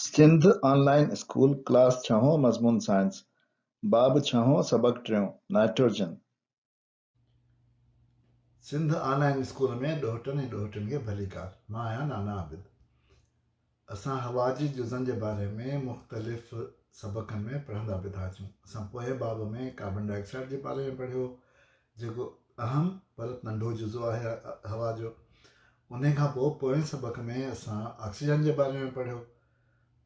Sindh online school class छहो मज़मून science बाब छहो सबक टियों नाइट्रोजन सिंध ऑनलाइन स्कूल में ॾोहिटनि ऐं ॾोहिटनि खे भली कार मां आहियां नाना आबिद असां हवा जे जुज़नि जे बारे में मुख़्तलिफ़ सबक़नि में पढ़ंदा बि था अचूं असां पोएं बाब में कार्बन डाइक्साइड जे बारे में पढ़ियो जेको अहम पर नंढो जुज़ो आहे हवा जो उन खां में असां ऑक्सीजन बारे में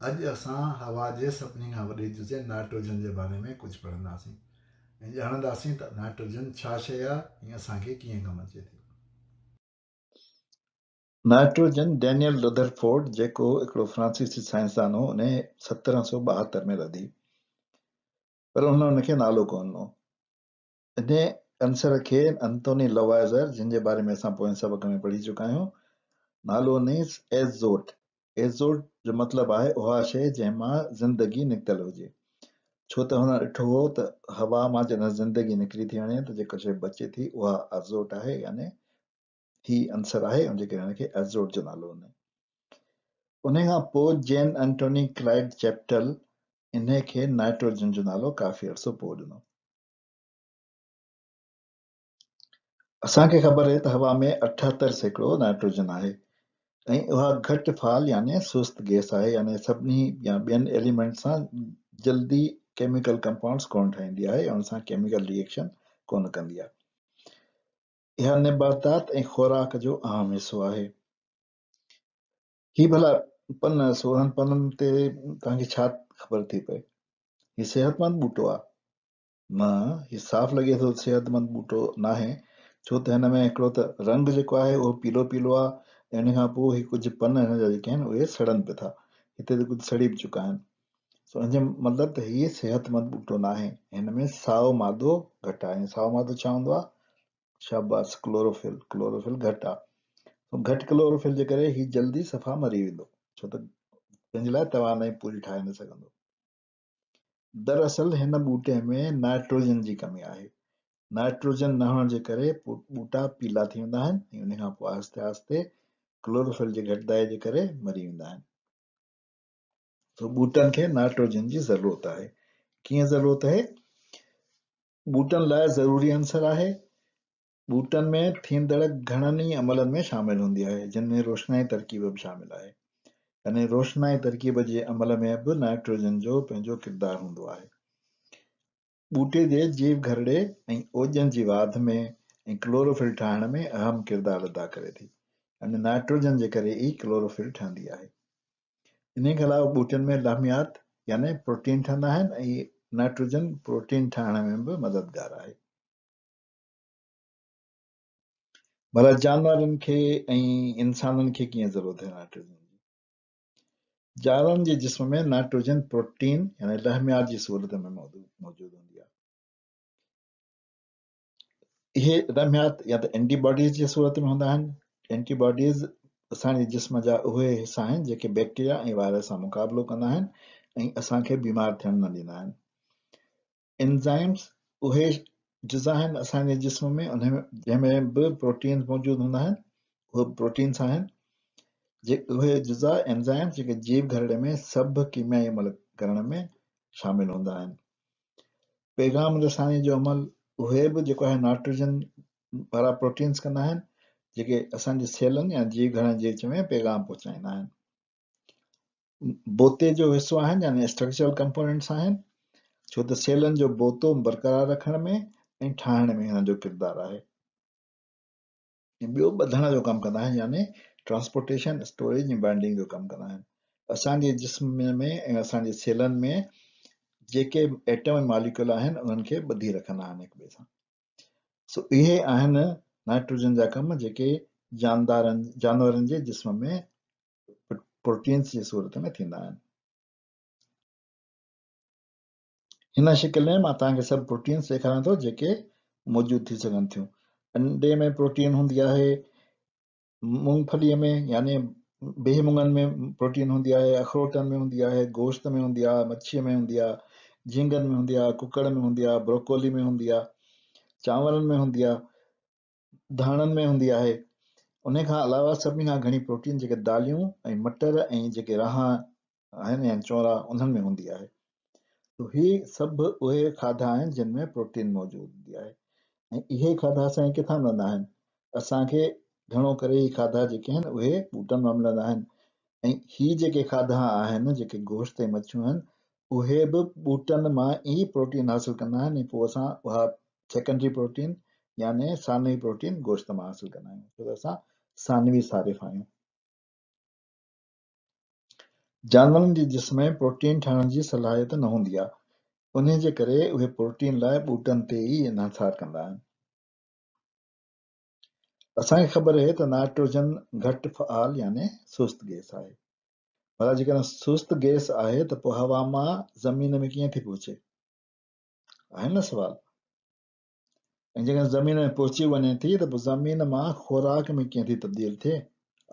अॼु असां हवा जे सभिनी खां वॾे जुज़े नाइट्रोजन जे बारे में कुझु पढ़ंदासीं ऐं ॼाणंदासीं त नाइट्रोजन छा शइ आहे असांखे कीअं कमु अचे थी नाइट्रोजन डेनियल लुदरफोर्ड जेको हिकिड़ो फ्रांसीसी साइंसदान हो उन सत्रहं सौ ॿाहतरि में लधी पर हुन हुनखे नालो कोन हो इन हिनसर खे अंतोनी लवाइज़र जिन जे बारे में असां पोएं सबक़ में पढ़ी चुका आहियूं नालो नीस एसोट एज़ोट जो मतिलबु आहे उहा शइ जंहिं मां ज़िंदगी निकितल हुजे छो त हुन ॾिठो हो त हवा मां जॾहिं ज़िंदगी निकिरी थी वञे त जेका शइ बचे थी उहा एज़ोट आहे यानी ही आंसर आहे उनजे करे एज़ोट जो नालो हुन उन खां पोइ जेन एंटोनी क्लाइड चैप्टल इन खे नाइट्रोजन जो नालो काफ़ी अर्सो पोइ ॾिनो असांखे ख़बर आहे त हवा में अठहतरि सैकड़ो नाइट्रोजन आहे ऐं उहा घटि फाल यानि सुस्त गैस आहे यानी सभिनी या ॿियनि एलिमेंट सां जल्दी केमिकल कंपाउंड्स कोन ठाहींदी आहे ऐं सां केमिकल रिएक्शन कोन कंदी आहे इहा निबातात ऐं ख़ुराक जो अहम हिसो आहे हि भला पन सोरहं पननि ते तव्हांखे छा ख़बर थी पए हीउ सिहतमंद ॿूटो आहे न हीउ साफ़ लॻे थो सिहतमंद ॿूटो न छो त हिन में हिकिड़ो त रंग जेको आहे उहो पीलो पीलो आहे ऐं हिन खां पोइ ही कुझु पन हिन जा जेके आहिनि उहे सड़नि पिया था हिते त कुझु सड़ी बि चुका आहिनि सो हिन मतिलबु त हीअ सिहतमंद ॿूटो न आहे हिन में साओ मादो घटि आहे साओ मादो छा हूंदो आहे छा बस क्लोरोफिल क्लोरोफिल घटि आहे घटि क्लोरोफिल जे करे हीउ जल्दी सफ़ा मरी वेंदो छो त पंहिंजे लाइ तवाना ई पूरी ठाहे न सघंदो दरअसल हिन ॿूटे में नाइट्रोजन जी कमी आहे नाइट्रोजन न हुअण जे करे ॿूटा पीला थी वेंदा आहिनि ऐं उन खां पोइ आहिस्ते आहिस्ते क्लोरोफिल जे घटिदाई जे करे मरी वेंदा आहिनि ॿूटनि खे नाइट्रोजन जी ज़रूरत आहे कीअं ज़रूरत आहे ॿूटनि लाइ ज़रूरी आंसर आहे ॿूटनि में थींदड़ घणनि ई अमलनि में शामिलु हूंदी आहे जिन में रोशनाई तरकीब बि शामिलु आहे अने रोशनाई तरकीब जे अमल में बि नाइट्रोजन जो पंहिंजो किरदारु हूंदो आहे ॿूटे जे जीव घरड़े ऐं ओजन जी वाध में ऐं क्लोरोफिल ठाहिण में अहम किरदारु अदा करे थी नाइट्रोजन जे करे ई क्लोरोफिल ठहंदी आहे इन खां अलावा ॿूटनि में लहमियात याने प्रोटीन ठहंदा आहिनि ऐं नाइट्रोजन प्रोटीन ठाहिण में बि मददगार आहे भला जानवरनि खे ऐं इंसाननि खे कीअं ज़रूरत आहे नाइट्रोजन जी जानवरनि जे जिस्म में नाइट्रोजन प्रोटीन यानी लहमियात जी सहूलियत में मौजूदु हूंदी आहे इहे लहमियात या त एंटीबॉडीज़ जे सूरत में हूंदा आहिनि एंटीबॉडीज़ असांजे जिस्म जा उहे हिसा आहिनि जेके बैक्टीरिया ऐं वायरस सां मुक़ाबिलो कंदा आहिनि ऐं असांखे बीमार थियण न ॾींदा आहिनि एंज़ाइम्स उहे जिज़ा आहिनि असांजे जिस्म में उनमें जंहिंमें बि प्रोटीन्स मौजूदु हूंदा आहिनि उहे प्रोटीन्स आहिनि जे उहे जिज़ा एंज़ाइम्स जेके जीव घरड़े में सभु कीमियाई अमल करण में शामिलु हूंदा आहिनि पैगाम रसाणी जो अमल उहे बि जेको आहे नाइट्रोजन वारा प्रोटीन्स कंदा आहिनि जेके असांजे सेलनि या जीव घणनि जे विच में पैगाम पहुचाईंदा आहिनि बोते जो हिसो आहिनि यानी स्ट्रक्चरल कंपोनेंट्स आहिनि छो त सेलनि जो बोतो बरक़रार रखण में ऐं ठाहिण में हिन जो किरदारु आहे ॿियो ॿधण जो कमु कंदा आहिनि यानी ट्रांसपोर्टेशन स्टोरेज ऐं बाइंडिंग जो कमु कंदा आहिनि असांजे जिस्म में ऐं असांजे सेलनि में जेके आइटम मालिक्यूल आहिनि उन्हनि खे ॿधी रखंदा आहिनि हिक ॿिए सां सो इहे आहिनि नाइट्रोजन जा कम जेके जानदारन जानवरन जे जिस्म में प्रोटीन्स जे सूरत में थींदा आहिनि हिन शिकिल में मां तव्हांखे सभु प्रोटीन्स ॾेखारियां थो जेके मौजूदु थी सघनि थियूं अंडे में प्रोटीन हूंदी आहे मूंगफलीअ में यानी बेह मुङनि में प्रोटीन हूंदी आहे अखरोटनि में हूंदी आहे गोश्त में हूंदी आहे मच्छीअ में हूंदी आहे झींगनि में हूंदी आहे कुकड़ में हूंदी आहे ब्रोकोली में हूंदी आहे चांवरनि में हूंदी आहे धाणनि में हूंदी आहे उन खां अलावा सभिनी खां घणी प्रोटीन जेके दालियूं ऐं मटर ऐं जेके आहिनि या चौरा उन्हनि में हूंदी आहे तो सभु उहे खाधा आहिनि जिन में प्रोटीन मौजूदु हूंदी आहे ऐं इहे खाधा असांखे किथां मिलंदा आहिनि असांखे घणो करे ये खाधा जेके आहिनि उहे ॿूटनि मां मिलंदा आहिनि ऐं जेके खाधा आहिनि जेके गोश्त ऐं मच्छियूं आहिनि उहे बि ॿूटनि मां ई प्रोटीन हासिलु कंदा आहिनि ऐं पोइ असां उहा सेकेंडरी प्रोटीन याने सानवी प्रोटीन गोश्त मां हासिल कंदा आहियूं छो त असां सानवी सारिफ़ आहियूं जानवरनि जे जिस्म में प्रोटीन ठाहिण जी सलाहियत न हूंदी आहे उनजे करे उहे प्रोटीन लाइ ॿूटनि ते ई इनसार कंदा आहिनि असांखे ख़बर आहे त नाइट्रोजन घटि फ़हल यानी सुस्तु गैस आहे पर जेकॾहिं सुस्तु गैस आहे त पोइ हवा मां ज़मीन में कीअं थी पहुचे आहे न सुवालु ऐं जेकॾहिं ज़मीन में पहुची वञे थी त पोइ ज़मीन मां खुराक में कीअं थी तब्दील थिए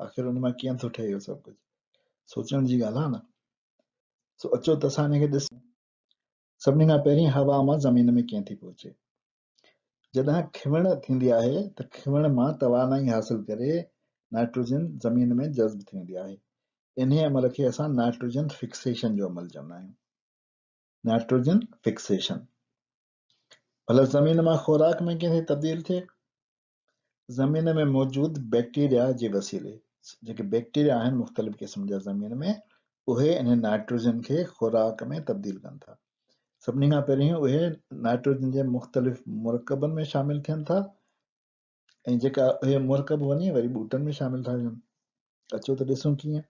आख़िर उन मां कीअं थो ठहे इहो सभु कुझु सोचण जी ॻाल्हि आहे न सो अचो त असां हिनखे ॾिसूं सभिनी खां पहिरीं हवा मां ज़मीन में कीअं थी पहुचे जॾहिं खिवण थींदी आहे त खिवण मां तवानाई हासिल करे नाइट्रोजन ज़मीन में जज़्ब थींदी आहे इन अमल खे असां नाइट्रोजन फिक्सेशन जो अमल चवंदा आहियूं नाइट्रोजन फिक्सेशन भला मतलब ज़मीन में खुराक में कैसे तब्दील थे ज़मीन में मौजूद बैक्टीरिया के वसीले जो बैक्टीरिया मुख़्तलिफ़ क़िस्म जा ज़मीन में उहे नाइट्रोजन के खुराक में तब्दील कन था सभी का पहिरीं उ नाइट्रोजन के मुख़्तलिफ़ मरकबनि में शामिल थन था जो मुरकब वही वो बूटन में शामिल था थियनि अचो त कि क्या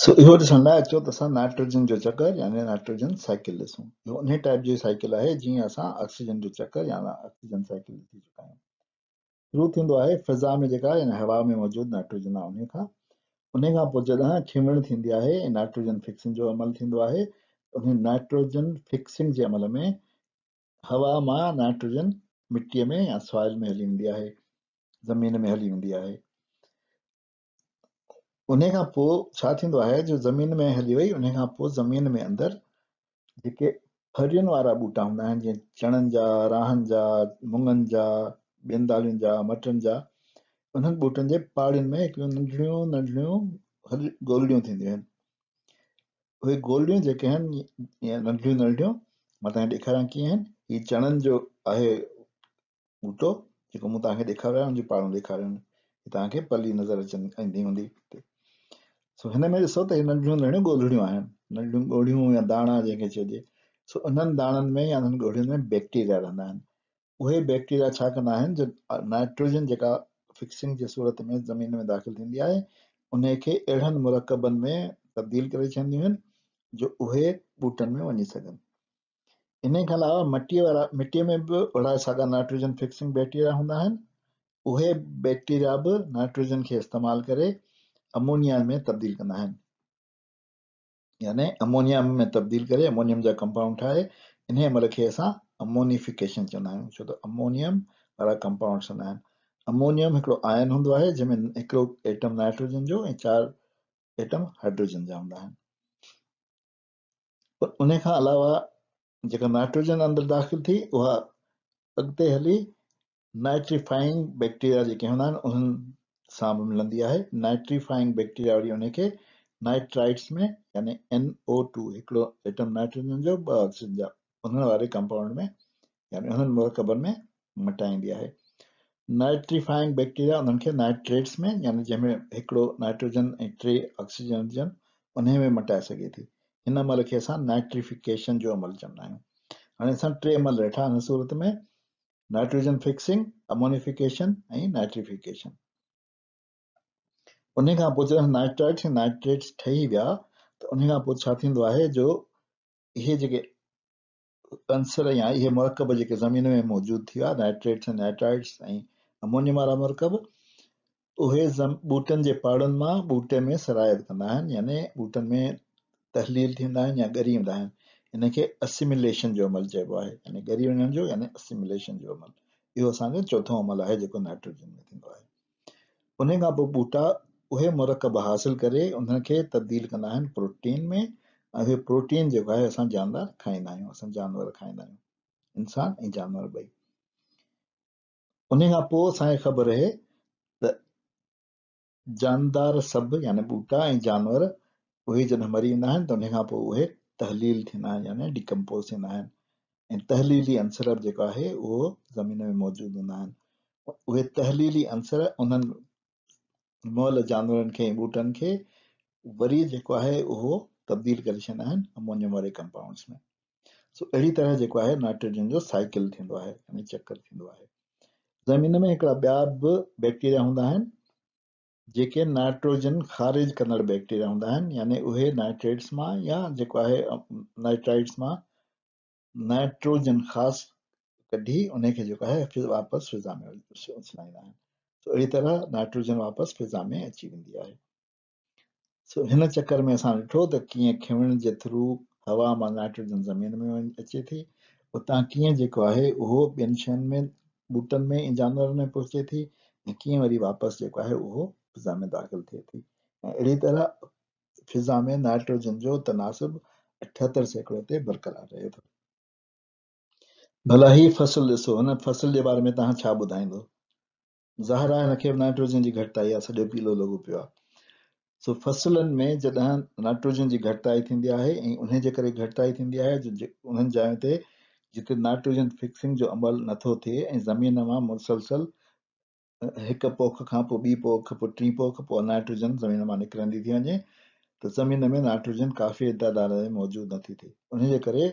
सो इहो ॾिसण लाइ अचो त असां नाइट्रोजन जो चकर यानी नाइट्रोजन साइकिल ॾिसूं इहो उन टाइप जी साइकिल आहे जीअं असां ऑक्सीजन जो चकर या ऑक्सीजन साइकिल ॾिसी चुका आहियूं शुरू थींदो आहे फिज़ा में जेका यानी हवा में मौजूदु नाइट्रोजन आहे उन खां उन खां पोइ जॾहिं खिमण थींदी आहे ऐं नाइट्रोजन फिक्सिंग जो अमल थींदो आहे उन नाइट्रोजन फिक्सिंग जे अमल में हवा मां नाइट्रोजन मिटीअ में या सॉइल में हली वेंदी आहे ज़मीन में हली वेंदी आहे उन खां पोइ छा थींदो आहे जो ज़मीन में हली वई उन खां पोइ ज़मीन में अंदरि जेके हरियुनि वारा ॿूटा हूंदा आहिनि जीअं चणनि जा राहनि जा मुङनि जा ॿियनि दालियुनि जा मटरनि जा उन्हनि ॿूटनि जे पाड़ियुनि में हिकिड़ियूं नंढड़ियूं नंढड़ियूं हर गोलियूं थींदियूं आहिनि उहे गोलड़ियूं जेके आहिनि इहे नंढड़ियूं नंढियूं मां तव्हांखे ॾेखारियां कीअं आहिनि हीउ चणनि जो आहे ॿूटो जेको मूं तव्हांखे ॾेखारियो आहे उन जूं ॾेखारियूं आहिनि तव्हांखे पली नज़र अचनि ईंदी हूंदी सो हिन में ॾिसो त हीअ नंढियूं नंढियूं गोधड़ियूं आहिनि नंढियूं गोड़ियूं या दाणा जंहिंखे चइजे सो उन्हनि दाणनि में या उन्हनि ॻोड़ियुनि में बैक्टीरिया रहंदा आहिनि उहे बैक्टीरिया छा कंदा आहिनि जो नाइट्रोजन जेका फिक्सिंग जे सूरत में ज़मीन में दाख़िल थींदी आहे उनखे अहिड़नि मुरकबनि में तब्दील करे छॾंदियूं आहिनि जो उहे ॿूटनि में वञी सघनि इन खां अलावा मिटीअ वारा मिटीअ में बि अहिड़ा साॻा नाइट्रोजन फिक्सिंग बैक्टीरिया हूंदा आहिनि उहे बैक्टीरिया बि नाइट्रोजन खे इस्तेमालु करे अमोनिया में तब्दील कंदा आहिनि याने अमोनिया में तब्दील करे अमोनियम जा कंपाउंड ठाहे इन अमल खे असां अमोनिफिकेशन चवंदा आहियूं छो त अमोनियम वारा कंपाउंड्स हूंदा आहिनि अमोनियम हिकिड़ो आयन हूंदो आहे जंहिंमें हिकिड़ो एटम नाइट्रोजन जो ऐं चार एटम हाइड्रोजन जा हूंदा आहिनि उन खां अलावा जेका नाइट्रोजन अंदरि दाख़िल थी उहा अॻिते हली नाइट्रीफाइंग बैक्टीरिया जेके हूंदा आहिनि उन्हनि सामने मिलन दिया है नाइट्रीफाइंग बैक्टीरिया वाली होने के नाइट्राइट्स में यानी NO2 हिकिड़ो एटम नाइट्रोजन जो ॿ ऑक्सीजन जा उन्हनि वाले कंपाउंड में यानी उन्हनि मरकबनि में दिया है नाइट्रीफाइंग बैक्टीरिया उन्हनि के नाइट्रेट्स में यानी जंहिंमें हिकिड़ो नाइट्रोजन ऐं टे ऑक्सीजन जन उन्हें में मटाए सके थी इन अमल के असां नाइट्रीफिकेशन जो अमल चवंदा है हाणे असां टे अमल वेठा हिन सूरत में नाइट्रोजन फिक्सिंग अमोनिफिकेशन ऐं नाइट्रीफिकेशन उन खां पोइ जॾहिं नाइट्राइड्स या नाइट्रेट्स ठही विया त उन खां पोइ छा थींदो आहे जो इहे जेके अंसर या इहे मरकब जेके ज़मीन में मौजूदु थी विया नाइट्रेट्स नाइट्राइट्स ऐं अमोनियम वारा मरकब उहे ॿूटनि जे पाड़नि मां ॿूटे में सरायत कंदा आहिनि यानी ॿूटनि में तहलील थींदा आहिनि या ॻरी वेंदा आहिनि इनखे असिमिलेशन जो अमल चइबो आहे यानी गरी वञण जो यानी असिमिलेशन जो अमल इहो असांजो चोथों अमल आहे जेको नाइट्रोजन में थींदो आहे उन खां पोइ ॿूटा उहे मरकब हासिल करे उन्हनि खे तब्दील कंदा आहिनि प्रोटीन में ऐं उहे प्रोटीन जेको आहे असां जानवार खाईंदा आहियूं जानवर खाईंदा आहियूं इंसान ऐं जानवर ॿई उन खां पोइ असांखे ख़बर आहे त जानदार सभु यानी ॿूटा ऐं जानवर उहे जॾहिं मरी ईंदा आहिनि त उन खां पोइ उहे तहलील थींदा आहिनि यानी डिकंपोस थींदा आहिनि ऐं तहलीली अंसर जेको आहे उहो ज़मीन में मौजूदु हूंदा आहिनि उहे तहलीली अंसर उन्हनि मल जानवर के बूटन के वरी जो है वह तब्दील कर अमोनियम वाले कंपाउंड्स में सो अड़ी तरह जो है नाइट्रोजन जो साइकिल है चक्कर है ज़मीन में एक बया भी बैक्टीरिया हूँ जेके नाइट्रोजन ख़ारिज कर बैक्टीरिया हूँ यानि यानी उहे नाइट्रेट्स में या जो है नाइट्राइट्स में नाइट्रोजन खास कढी उन्हें वापस आहे फिज़ा में विझाईंदा सो अहिड़ी तरह नाइट्रोजन वापसि फिज़ा में अची वेंदी आहे सो हिन चकर में असां ॾिठो त कीअं खिवण जे थ्रू हवा मां नाइट्रोजन ज़मीन में अचे थी उतां कीअं जेको आहे उहो ॿियनि शयुनि में ॿूटनि में ऐं जानवरनि में पहुचे थी ऐं कीअं वरी वापसि जेको आहे उहो फिज़ा में दाख़िल थिए थी ऐं अहिड़ी तरह फिज़ा में नाइट्रोजन जो तनासिब अठहतरि सैकड़ो ते बरक़रार रहे थो भला ही फसल ॾिसो हुन फसल जे बारे में तव्हां छा ॿुधाईंदो ज़ाहिर आहे हिनखे बि नाइट्रोजन जी घटिताई आहे सॼो पीलो लॻो पियो आहे सो फसलनि में जॾहिं नाइट्रोजन जी घटिताई थींदी आहे ऐं उन जे करे घटिताई थींदी आहे उन्हनि जायुनि ते जिते नाइट्रोजन फिक्सिंग जो अमल नथो थिए ऐं ज़मीन मां मुसलसल हिकु पोख खां पोइ ॿी पोख पोइ टीं पोख पोइ नाइट्रोजन ज़मीन मां निकिरंदी थी वञे त ज़मीन में नाइट्रोजन काफ़ी तइदाद में मौजूदु नथी थिए उनजे करे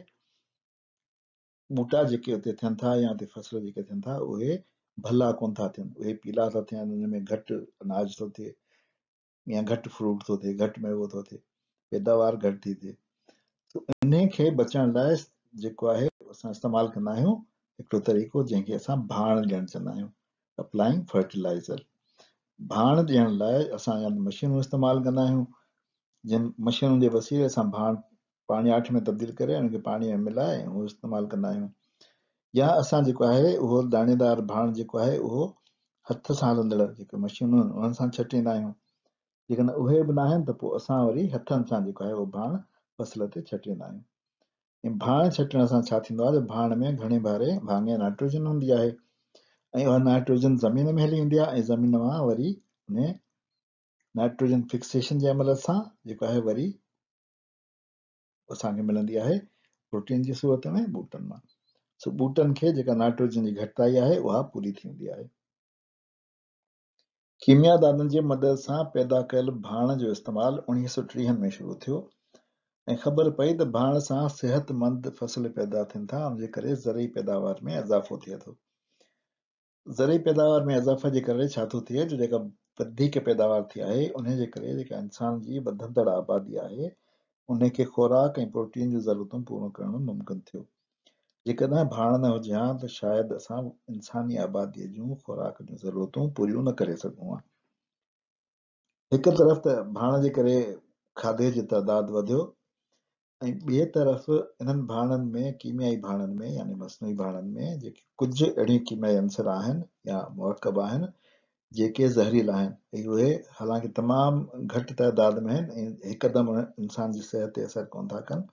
ॿूटा जेके उते थियनि था या उते फसल जेके थियनि था उहे भला कोन था थियनि उहे पीला था थियनि में घटि अनाज थो थिए या घटि फ्रूट थो थिए घटि मेवो थो थिए पैदावार घटि थी थिए त इन खे बचण लाइ जेको आहे असां इस्तेमालु कंदा आहियूं हिकिड़ो तरीक़ो जंहिंखे असां भाण ॾियणु चवंदा आहियूं अप्लाइंग फर्टिलाइज़र भाण ॾियण लाइ असां या मशीनूं इस्तेमालु कंदा आहियूं जिन मशीनुनि जे वसीले असां भाण पाणी आठ में तब्दील करे उनखे पाणीअ में मिलाए ऐं उहो इस्तेमालु कंदा आहियूं या असां जेको आहे उहो दाणेदार भाण जेको आहे उहो हथ सां हलंदड़ जेके मशीनूं आहिनि उन्हनि सां छटींदा आहियूं जेकॾहिं उहे बि न आहिनि त पोइ असां वरी हथनि सां जेको आहे उहो भाण फसल ते छटींदा आहियूं ऐं भाण छटण सां छा थींदो आहे त भाण में घणे भारे भाङे नाइट्रोजन हूंदी आहे ऐं उहा नाइट्रोजन ज़मीन में हली वेंदी आहे ऐं ज़मीन मां वरी उन नाइट्रोजन फिक्सेशन जे अमल सां जेको आहे वरी असांखे मिलंदी आहे प्रोटीन जी सूरत में बूटनि मां सो ॿूटनि खे जेका नाइट्रोजन जी घटिताई आहे उहा पूरी थी वेंदी आहे कीमियादाननि जे मदद सां पैदा कयल भाण जो इस्तेमालु उणिवीह सौ टीहनि में शुरू थियो ऐं ख़बर पई त भाण सां सिहतमंद फसल पैदा थियनि था उनजे करे ज़रई पैदावार में इज़ाफ़ो थिए थो ज़री पैदावार में इज़ाफ़े जे करे छा थो थिए त जेका वधीक पैदावार थी आहे उन जे करे जेका इंसान जी वधंदड़ आबादी आहे उनखे ख़ुराक ऐं प्रोटीन जी ज़रूरतूं पूरो करणु मुमकिन थियो जेकॾहिं भाण न हुजे हा त शायदि असां इंसानी आबादीअ जूं ख़ुराक जूं ज़रूरतूं पूरियूं न करे सघूं हा हिकु तरफ़ त भाण जे करे खाधे जी तइदादु वधियो ऐं ॿिए तरफ़ इन्हनि भाणनि में कीमियाई भाणनि में यानी मसनूई भाणनि में जेके कुझु अहिड़ियूं कीमियाई अंसर आहिनि या मुरकब आहिनि जेके ज़हरील आहिनि उहे हालांकि तमामु घटि तइदाद में आहिनि ऐं हिकदमि इंसान जी सिहत ते असरु कोन था कनि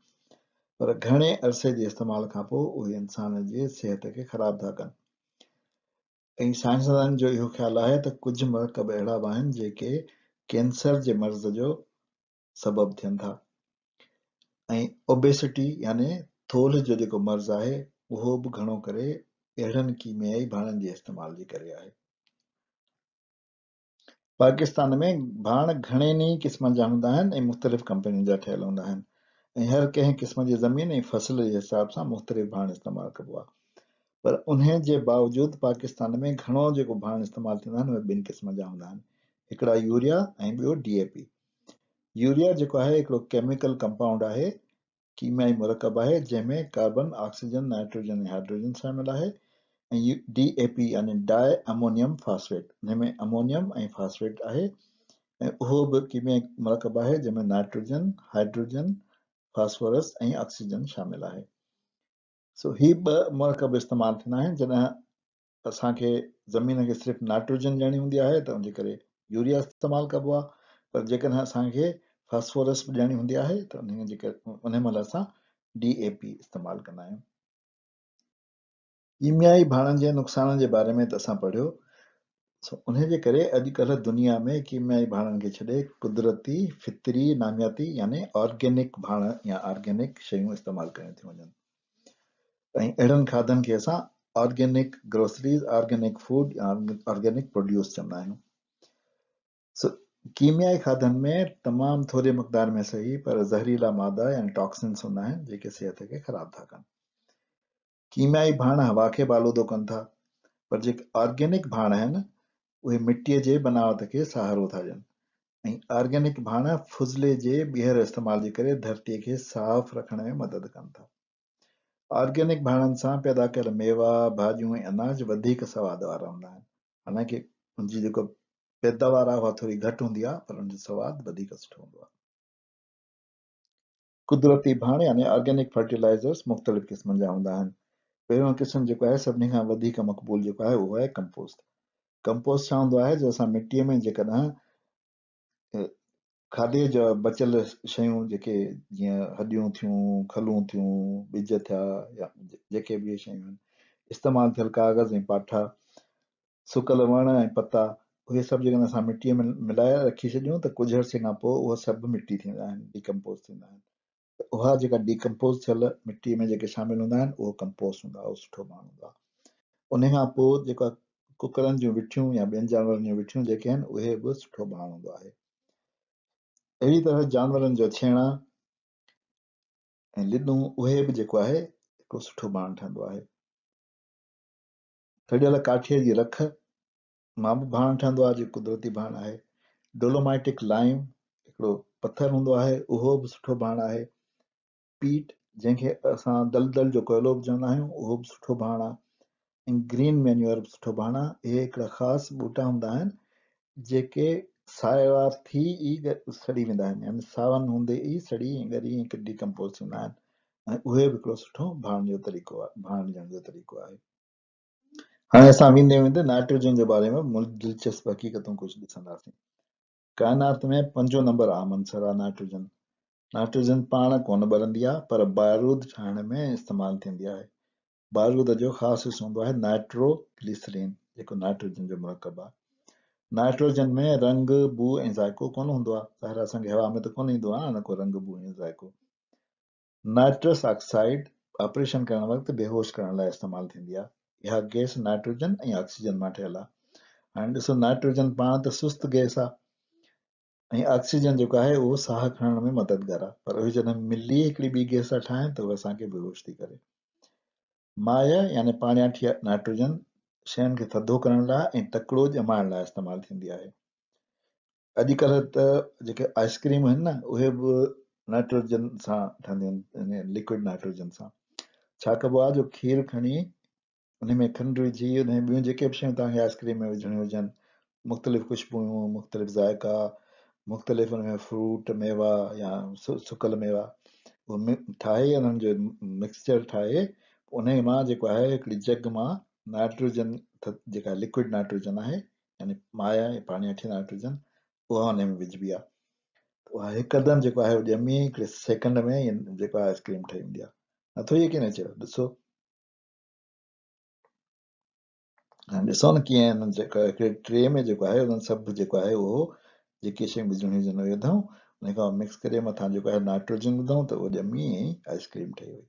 पर घणे अरसे जे इस्तेमाल खां पोइ उहे इंसान जे सिहत खे ख़राब था कनि ऐं साइंसदाननि जो इहो ख़्यालु आहे त कुझु मरकब अहिड़ा बि आहिनि जेके कैंसर जे मर्ज़ जो सबबु थियनि था ऐं ओबेसिटी याने थोल जो जेको मर्ज़ु आहे उहो बि घणो करे अहिड़नि कीमियाई भाणनि जे इस्तेमाल जे करे आहे पाकिस्तान में भाण घणनि ई क़िस्मनि जा हूंदा आहिनि ऐं मुख़्तलिफ़ कंपनियुनि जा ठहियलु हूंदा आहिनि ऐं हर कंहिं क़िस्म जी ज़मीन ऐं फ़सल जे हिसाब सां मुख़्तलिफ़ भाण इस्तेमालु कबो आहे पर उन जे बावजूदि पाकिस्तान में घणो जेको भाण इस्तेमालु थींदा आहिनि उहे ॿिनि क़िस्म जा हूंदा आहिनि हिकिड़ा यूरिया ऐं ॿियो डी ए पी यूरिया जेको आहे हिकिड़ो केमिकल कंपाउंड आहे कीमियाई मरकब आहे जंहिंमें कार्बन ऑक्सीजन नाइट्रोजन ऐं हाइड्रोजन शामिलु आहे ऐं डी ए पी यानी डाए अमोनियम फॉसफेट जंहिंमें अमोनियम ऐं फासफेट आहे ऐं उहो बि कीमियाई मरकब आहे जंहिंमें नाइट्रोजन हाइड्रोजन फॉस्फोरस ऐं ऑक्सीजन शामिलु आहे सो ही ॿ मूरक़ बि इस्तेमालु थींदा आहिनि जॾहिं असांखे ज़मीन खे सिर्फ़ु नाइट्रोजन ॾियणी हूंदी आहे त उनजे करे यूरिया इस्तेमालु कबो आहे पर जेकॾहिं असांखे फॉस्फोरस बि ॾियणी हूंदी आहे त उन जे करे उन महिल असां डी ए पी इस्तेमालु कंदा आहियूं ईमियाई भाणनि जे नुक़सान जे बारे में त असां पढ़ियो सो उन्हें जे करे अॼुकल्ह दुनिया में कि मैं भाणनि खे छॾे कुदरती फितरी नामियाती यानी ऑर्गेनिक भाण या ऑर्गेनिक शयूं इस्तेमालु कयूं थियूं वञनि ऐं अहिड़नि खाधनि खे असां organic groceries organic food organic produce चवंदा आहियूं सो कीमियाई खाधनि में तमामु थोरे मक़दार में सही पर ज़हरीला मादा यानी टॉक्सिन्स हूंदा आहिनि जेके सिहत खे था कनि कीमियाई भाण हवा खे बालूदो कनि था पर जेके ऑर्गेनिक भाण आहिनि उहे मिटीअ जे बनावट खे सहारो था ॾियनि ऐं आर्गेनिक भाण फुज़ले जे ॿीहर इस्तेमालु जे करे धरतीअ खे साफ़ु रखण में मदद कनि था ऑर्गेनिक भाणनि सां पैदा कयलु मेवा भाॼियूं ऐं अनाज वधीक सवाद वारा हूंदा आहिनि हाला कि हुनजी जेको पैदावार आहे उहा थोरी घटि हूंदी आहे पर उनजो सवादु वधीक सुठो हूंदो आहे क़ुदिरती बाण यानी ऑर्गेनिक फर्टिलाइज़र्स मुख़्तलिफ़ क़िस्मनि जा हूंदा आहिनि पहिरियों क़िस्म जेको आहे सभिनी खां वधीक मक़बूल जेको आहे उहो आहे कंपोस्ट कंपोस्ट छा हूंदो आहे जो असां मिटीअ में जेकॾहिं खाधे जा बचियल शयूं जेके जीअं हॾियूं थियूं खलूं थियूं ॿिज थिया या जेके बि शयूं आहिनि इस्तेमालु थियल कागज़ ऐं पाठा सुकल वण ऐं पता उहे सभु जेकॾहिं असां मिटीअ में मिलाए रखी छॾियूं त कुझु अर्से खां पोइ उहे सभु मिटी थींदा आहिनि डीकम्पोज़ थींदा आहिनि त उहा जेका डीकम्पोज़ थियल मिटीअ में जेके शामिलु हूंदा आहिनि उहो कम्पोस्ट हूंदो आहे उहो सुठो माण्हू हूंदो आहे खां पोइ जेका कुकरनि जूं विठियूं या ॿियनि जानवरनि जूं विठियूं जेके आहिनि उहे बि सुठो बाण हूंदो आहे अहिड़ी तरह जानवरनि जा छेणा ऐं लिदूं उहे बि जेको आहे हिकिड़ो सुठो बाण ठहंदो आहे थॾियल काठीअ जी रख मां बि बाण ठहंदो आहे जेको कुदरती बाण आहे डोलोमाइटिक लाइम हिकिड़ो पथर हूंदो आहे उहो बि सुठो बाण आहे पीट जंहिंखे असां दलदल जो कोयलो बि चवंदा आहियूं उहो बि सुठो बाण आहे ग्रीन मेन्यूअर बि सुठो बाणा इहे हिकिड़ा ख़ासि ॿूटा हूंदा आहिनि जेके सावा थी ई सड़ी वेंदा आहिनि यानी सावन हूंदे ई सड़ी ऐं गॾु डिकंपोस थींदा आहिनि ऐं उहे बि हिकिड़ो सुठो भाण जो तरीक़ो आहे भाण ॾियण जो तरीक़ो आहे हाणे असां वेंदे वेंदे नाइट्रोजन जे बारे में दिलचस्प हक़ीक़तूं कुझु ॾिसंदासीं काइनात में पंजो नंबर आहे मंसर आहे नाइट्रोजन नाइट्रोजन पाण कोन ॿरंदी आहे पर बारूद ठाहिण में इस्तेमालु थींदी आहे बाजूद जो ख़ासि हिसो हूंदो आहे जेको नाइट्रोजन जो मुरकब आहे नाइट्रोजन में रंग बू ऐं ज़ाइको कोन हूंदो आहे ज़ाहिर असांखे हवा में त कोन ईंदो आहे न को रंग बू ऐं ज़ाइको नाइट्रस ऑक्साइड ऑपरेशन करण वक़्तु बेहोश करण लाइ इस्तेमालु थींदी आहे इहा गैस नाइट्रोजन ऐं ऑक्सीजन मां ठहियलु आहे हाणे ॾिसो नाइट्रोजन पाण त सुस्तु गैस आहे ऐं ऑक्सीजन जेको आहे उहो साहु खणण में मददगारु आहे पर उहे जॾहिं मिली हिकिड़ी ॿी गैस था ठाहिनि त उहे असांखे बेहोश थी करे माय याने पाणिया थी नाइट्रोजन शयुनि खे थधो करण लाइ ऐं तकिड़ो ॼमाइण लाइ इस्तेमालु थींदी आहे अॼुकल्ह त जेके आइसक्रीम आहिनि न उहे बि नाइट्रोजन सां ठहंदियूं आहिनि लिक्विड नाइट्रोजन सां छा कबो आहे जो खीर खणी उन में खंडु विझी अने ॿियूं जेके बि शयूं तव्हांखे आइसक्रीम में विझणियूं हुजनि मुख़्तलिफ़ ख़ुशबूयूं मुख़्तलिफ़ ज़ाइका मुख़्तलिफ़ उन में फ्रूट मेवा या सु सुकल मेवा उहो मिक ठाहे उन्हनि जो मिक्सचर ठाहे उन मां जेको आहे हिकिड़ी जग मां नाइट्रोजन जेका लिक्विड नाइट्रोजन आहे यानी माया ऐं पाणी वठी नाइट्रोजन उहा उन में विझबी आहे उहा हिकदमि जेको आहे ॼमी हिकिड़े सेकंड में जेको आहे आइसक्रीम ठही वेंदी आहे नथो इहे यकीन चयो ॾिसो हाणे ॾिसो न कीअं हिननि जेका हिकिड़े ट्रे में जेको आहे हुननि सभु जेको आहे उहो जेकी शयूं विझणी हुजनि विधऊं हुन खां मिक्स करे मथां जेको आहे नाइट्रोजन विधऊं त उहो ॼमी आइस्क्रीम ठही वई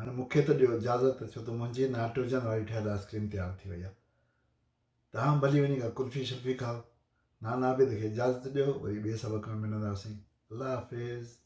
हाणे मूंखे त ॾियो इजाज़त छो त मुंहिंजी नाइट्रोजन वारी ठहियलु आइस्क्रीम तयारु थी वई आहे तव्हां भली वञी करे कुल्फी शुल्फी खाओ नाना बि तोखे इजाज़त ॾियो वरी ॿिए सबक़ में मिलंदासीं अलाह हाफ़िज़